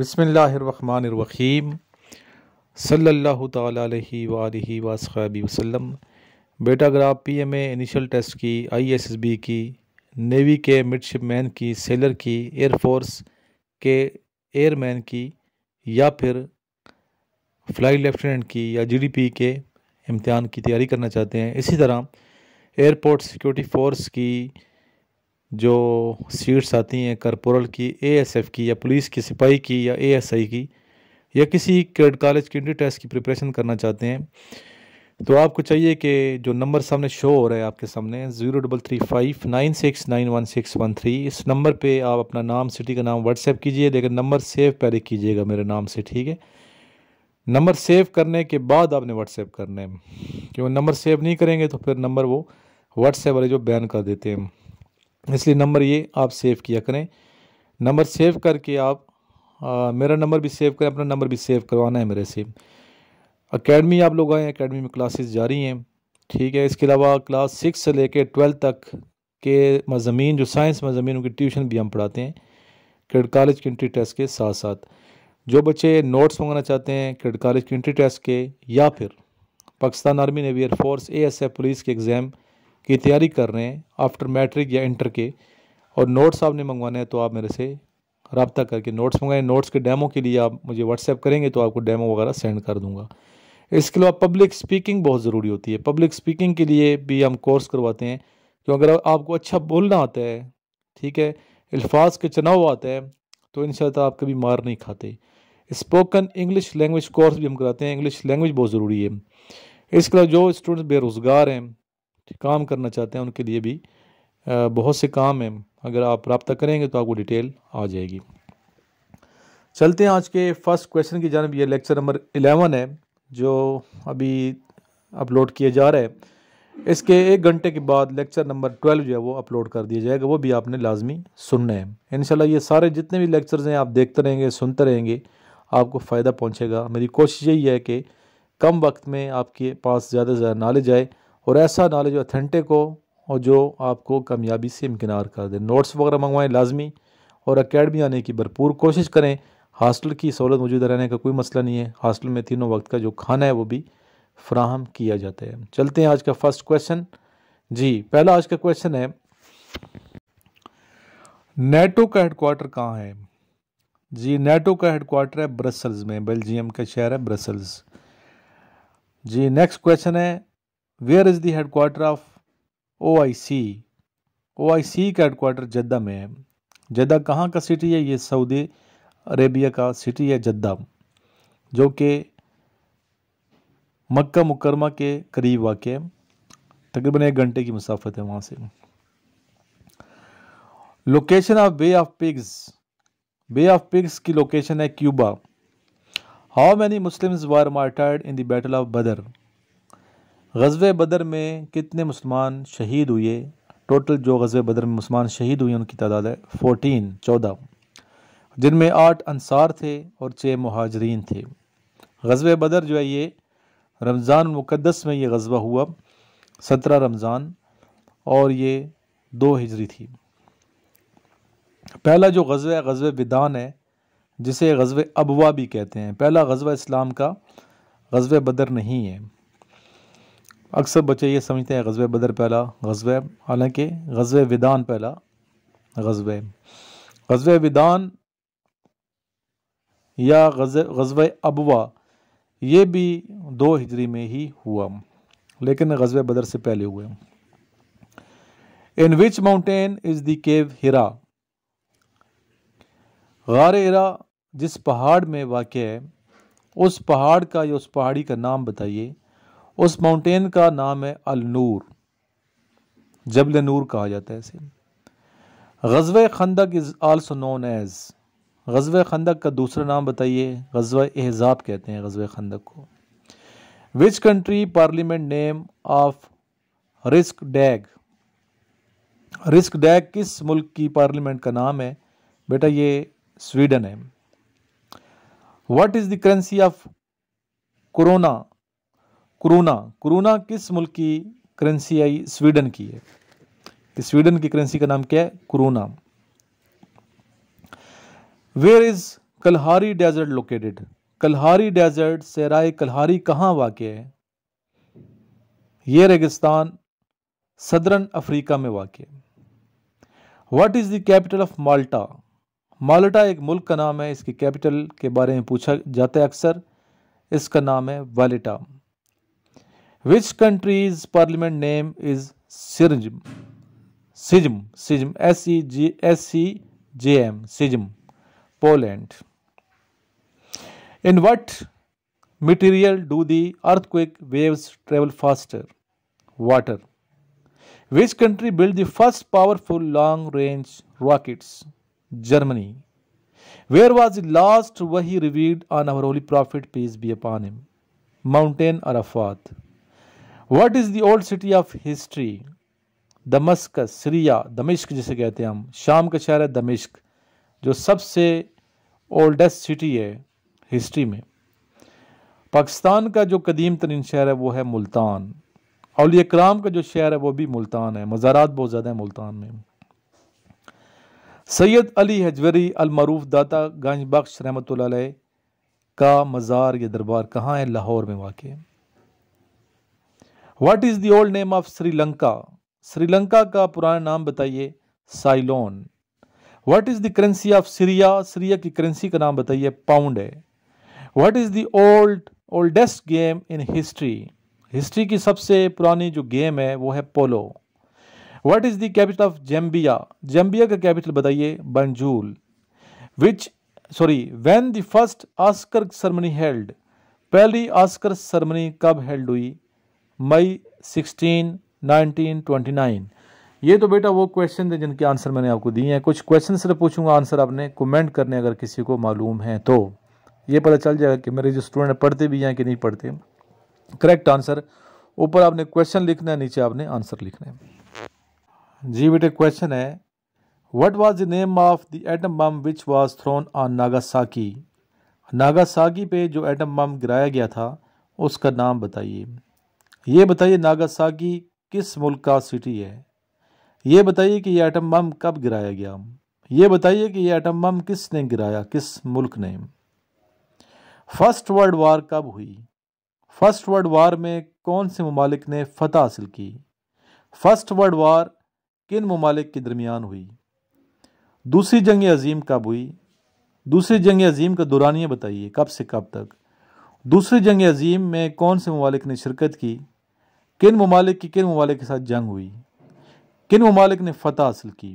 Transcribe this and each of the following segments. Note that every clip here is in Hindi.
बसमीम सल्ला तहि वसबी वसम बेटा अगर आप P M A initial test की आई एस एस बी की नेवी के मिडशिपमैन की सेलर की एयरफोर्स के एयरमैन की या फिर फ्लाइट लेफ्टिनेंट की या जीडीपी के इम्तहान की तैयारी करना चाहते हैं इसी तरह एयरपोर्ट सिक्योरिटी फ़ोर्स की जो सीट्स आती हैं करपोरल की एएसएफ की या पुलिस की सिपाही की या एएसआई की या किसी कॉलेज की टेस्ट की प्रिपरेशन करना चाहते हैं तो आपको चाहिए कि जो नंबर सामने शो हो रहा है आपके सामने zero double three five nine six nine one six one three इस नंबर पे आप अपना नाम सिटी का नाम व्हाट्सएप कीजिए लेकिन नंबर सेव पहले कीजिएगा मेरे नाम से ठीक है नंबर सेव करने के बाद आपने व्हाट्सएप करना है क्यों नंबर सेव नहीं करेंगे तो फिर नंबर वो व्हाट्सएप वाले जो बैन कर देते हैं इसलिए नंबर ये आप सेव किया करें नंबर सेव करके आप आ, मेरा नंबर भी सेव करें अपना नंबर भी सेव करवाना है मेरे से अकेडमी आप लोग आए हैं अकेडमी में क्लासेस जारी हैं ठीक है इसके अलावा क्लास सिक्स से लेकर ट्वेल्थ तक के मज़मीन जो साइंस मज़मीन उनकी ट्यूशन भी हम पढ़ाते हैं क्रेडिट कॉलेज के इंट्री टेस्ट के साथ साथ जो बच्चे नोट्स मंगाना चाहते हैं क्रेडिट कॉलेज के इंट्री टेस्ट के या फिर Pakistan army navy air force A S F police के एग्ज़ाम की तैयारी कर रहे हैं आफ्टर मैट्रिक या इंटर के और नोट्स आपने मंगवाने हैं तो आप मेरे से रबता करके नोट्स मंगाएं नोट्स के डेमो के लिए आप मुझे व्हाट्सएप करेंगे तो आपको डेमो वगैरह सेंड कर दूंगा इसके अलावा पब्लिक स्पीकिंग बहुत ज़रूरी होती है पब्लिक स्पीकिंग के लिए भी हम कोर्स करवाते हैं क्यों अगर आपको अच्छा बोलना आता है ठीक है अल्फाज के चुनाव आता है तो इन आप कभी मार नहीं खाते स्पोकन इंग्लिश लैंग्वेज कोर्स भी हम कराते हैं इंग्लिश लैंग्वेज बहुत ज़रूरी है इसके अलावा जो स्टूडेंट्स बेरोज़गार हैं काम करना चाहते हैं उनके लिए भी बहुत से काम हैं अगर आप रबता करेंगे तो आपको डिटेल आ जाएगी चलते हैं आज के फर्स्ट क्वेश्चन की जानब ये लेक्चर नंबर एलेवन है जो अभी अपलोड किया जा रहा है इसके एक घंटे के बाद लेक्चर नंबर ट्वेल्व जो है वो अपलोड कर दिया जाएगा वो भी आपने लाजमी सुनना है इन ये सारे जितने भी लेक्चर्स हैं आप देखते रहेंगे सुनते रहेंगे आपको फ़ायदा पहुँचेगा मेरी कोशिश यही है कि कम वक्त में आपके पास ज़्यादा से ज़्यादा नॉलेज आए और ऐसा नॉलेज ऑथेंटिक हो और जो आपको कामयाबी से इमकिनार कर दे नोट्स वगैरह मंगवाएं लाजमी और अकेडमी आने की भरपूर कोशिश करें हॉस्टल की सहूलत मौजूद रहने का कोई मसला नहीं है हॉस्टल में तीनों वक्त का जो खाना है वो भी फ्राहम किया जाता है चलते हैं आज का फर्स्ट क्वेश्चन जी पहला आज का क्वेश्चन है नेटो का हेडकोार्टर कहाँ है जी नेटो का हेडकोार्टर है ब्रसल्स में बेल्जियम का शहर है ब्रसल्स जी नेक्स्ट क्वेश्चन है where is the headquarter of O I C O I C का हेडकोार्टर जद्दा में है जद्दा कहाँ का सिटी है ये सऊदी अरेबिया का सिटी है जद्दा जो कि मक्का मुकरमा के करीब वाक़ है तकरीबन एक घंटे की मुसाफत है वहाँ से location of Bay of Pigs Bay of Pigs की लोकेशन है Cuba how many Muslims were martyred in the battle of Badr गज़ब बदर में कितने मुसलमान शहीद हुए टोटल जो गज़ब बदर में मुसलमान शहीद हुए उनकी तादाद है फ़ोटीन चौदह जिनमें आठ अंसार थे और छः महाजरीन थे गज़ब बदर जो है ये रमज़ान मुक़दस में ये गज़बा हुआ सत्रह रमज़ान और ये दो हिजरी थी पहला जो गज़ब गज़ब विदान है जिसे गज़ब अबवा भी कहते हैं पहला गज़ब इस्लाम का गज़ब बदर नहीं है अक्सर बच्चे ये समझते हैं गजब बदर पहला गजब हालांकि गजब विदान पहला गजब गजब विदान या गजब अबवा ये भी दो हिजरी में ही हुआ लेकिन गजब बदर से पहले हुए in which mountain is the cave Hira गार हिरा जिस पहाड़ में वाक़ है उस पहाड़ का या उस पहाड़ी का नाम बताइए उस माउंटेन का नाम है अल नूर जबल नूर कहा जाता है इसे गजव खंदक इज़ आल्सो नोन एज़ गजव खंदक का दूसरा नाम बताइए गजव एहजाब कहते हैं गजव खंदक को which country parliament name of Riksdag Riksdag किस मुल्क की पार्लियामेंट का नाम है बेटा ये स्वीडन है what is the currency of corona krona krona किस मुल्क की करेंसी आई स्वीडन की है स्वीडन की करेंसी का नाम क्या है krona where is Kalahari desert located Kalahari desert सेराय कलहारी कहाँ वाक़ है यह रेगिस्तान सदरन अफ्रीका में वाक़ है what is the capital of Malta Malta एक मुल्क का नाम है इसकी कैपिटल के बारे में पूछा जाता है अक्सर इसका नाम है Valletta Which country's parliament name is Sirijm? Sijm, Sijm, S-E-G-S-C-J-M, Sijm, Poland. In what material do the earthquake waves travel faster? Water. Which country built the first powerful long-range rockets? Germany. Where was the last Wahi revealed on our Holy Prophet, peace be upon him? Mountain Arafat. What is the old city of history Damascus Syria दमिश्क जिसे कहते हैं हम शाम का शहर है दमिश्क जो सबसे ओल्डेस्ट सिटी है हिस्ट्री में पाकिस्तान का जो कदीम तरीन शहर है वो है मुल्तान और कराम का जो शहर है वो भी मुल्तान है मज़ारात बहुत ज़्यादा है मुल्तान में सैयद अली हजवरी अलमरूफ दाता गंज बख्श रहमत का मज़ार या दरबार कहाँ है लाहौर में वाकई what is the old name of Sri Lanka Sri Lanka का पुराना नाम बताइए Ceylon what is the currency of Syria Syria की करेंसी का नाम बताइए पाउंड है what is the old oldest game in history history की सबसे पुरानी जो गेम है वो है polo what is the capital of Gambia Gambia का कैपिटल बताइए Banjul which sorry when the first Oscar ceremony held पहली आस्कर सरमनी कब हेल्ड हुई May sixteen nineteen twenty nine ये तो बेटा वो क्वेश्चन थे जिनके आंसर मैंने आपको दिए हैं कुछ क्वेश्चन सिर्फ तो पूछूंगा आंसर आपने कमेंट करने अगर किसी को मालूम है तो ये पता चल जाएगा कि मेरे जो स्टूडेंट पढ़ते भी हैं कि नहीं पढ़ते करेक्ट आंसर ऊपर आपने क्वेश्चन लिखना है नीचे आपने आंसर लिखना है जी बेटे क्वेश्चन है what was the name of the atom bomb which was thrown on Nagasaki Nagasaki पे जो एटम बम गिराया गया था उसका नाम बताइए ये बताइए नागासाकी किस मुल्क का सिटी है ये बताइए कि यह एटम बम कब गिराया गया ये बताइए कि यह एटम बम किसने गिराया किस मुल्क ने फर्स्ट वर्ल्ड वार कब हुई फर्स्ट वर्ल्ड वार में कौन से ममालिक ने फतह हासिल की फर्स्ट वर्ल्ड वार किन ममालिक के दरमियान हुई दूसरी जंग अजीम कब हुई दूसरी जंग अजीम का दौरानिया बताइए कब से कब तक दूसरी जंग अजीम में कौन से ममालिक ने शिरकत की किन ममालिक की किन ममालिक के साथ जंग हुई किन ममालिक ने फतह हासिल की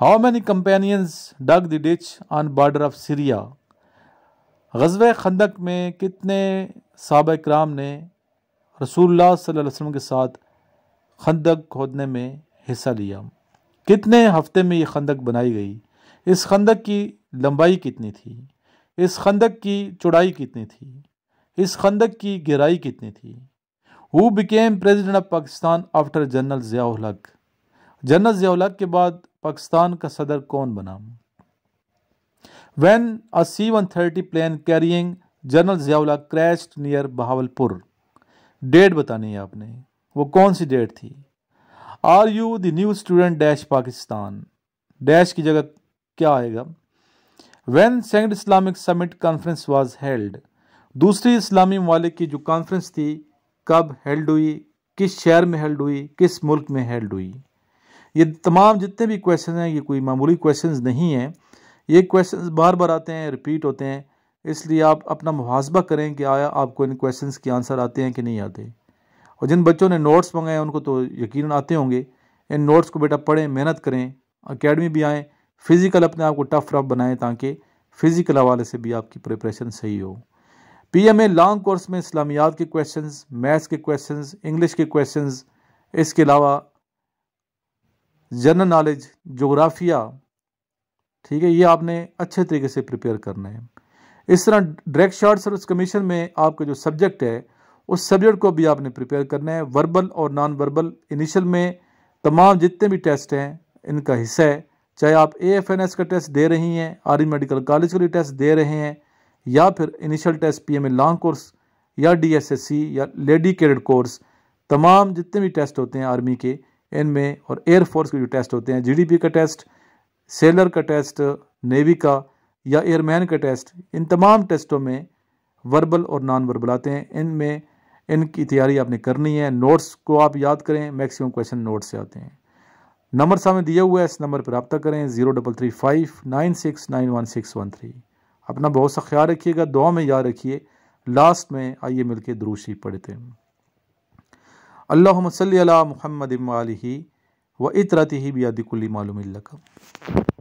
how many companions dug the ditch on border of Syria गजब खंदक में कितने सब कराम ने रसूल सल्लल्लाहु अलैहि के साथ खंदक खोदने में हिस्सा लिया कितने हफ्ते में ये खंदक बनाई गई इस खंदक की लंबाई कितनी थी इस खंदक की चौड़ाई कितनी थी इस खंदक की गहराई कितनी थी who became president of Pakistan after general Ziaul Haq general Ziaul हक के बाद पाकिस्तान का सदर कौन बना when a C one thirty plane carrying general Ziaul Haq crashed near Bahawalpur date बतानी है आपने वो कौन सी डेट थी are you the new student dash Pakistan dash की जगह क्या आएगा when second Islamic summit conference was held दूसरी इस्लामी ममालिक की जो कॉन्फ्रेंस थी कब हेल्ड हुई किस शहर में हेल्ड हुई किस मुल्क में हेल्ड हुई ये तमाम जितने भी क्वेश्चन हैं ये कोई मामूली क्वेश्चन नहीं हैं ये क्वेश्चन बार बार आते हैं रिपीट होते हैं इसलिए आप अपना मुहासबा करें कि आया आपको इन क्वेश्चंस के आंसर आते हैं कि नहीं आते और जिन बच्चों ने नोट्स मंगाए उनको तो यकीन आते होंगे इन नोट्स को बेटा पढ़ें मेहनत करें अकेडमी भी आएँ फिज़िकल अपने आप को टफ रफ बनाएं ताकि फ़िज़िकल हवाले से भी आपकी प्रिपरेशन सही हो पीएमए लॉन्ग कोर्स में इस्लामियात के क्वेश्चंस मैथ्स के क्वेश्चंस इंग्लिश के क्वेश्चंस इसके अलावा जनरल नॉलेज जोग्राफिया ठीक है ये आपने अच्छे तरीके से प्रिपेयर करना है इस तरह डायरेक्ट शार्ट सर्विस कमीशन में आपका जो सब्जेक्ट है उस सब्जेक्ट को भी आपने प्रिपेयर करना है वर्बल और नॉन वर्बल इनिशियल में तमाम जितने भी टेस्ट हैं इनका हिस्सा है चाहे आप ए एफ एन एस का टेस्ट दे रही हैं आर्मी मेडिकल कॉलेज का लिए टेस्ट दे रहे हैं या फिर initial test P M A long course या डी एस एस सी या लेडी कैडेट कोर्स तमाम जितने भी टेस्ट होते हैं आर्मी के इनमें और एयरफोर्स के जो टेस्ट होते हैं पी का टेस्ट सेलर का टेस्ट नेवी का या एयरमैन का टेस्ट इन तमाम टेस्टों में वर्बल और नॉन वर्बल आते हैं इनमें इनकी तैयारी आपने करनी है नोट्स को आप याद करें मैक्सिमम क्वेश्चन नोट्स से आते हैं नंबर सामने दिया हुआ है इस नंबर पर रबता करें zero double three five nine six nine one six one three अपना बहुत सा ख्याल रखिएगा दुआ में याद रखिए लास्ट में आइए मिल के द्रूशी पढ़ते हैं अल्लाह मसल महमद व इतरत ही बियादिकुल्ली मालूम लकम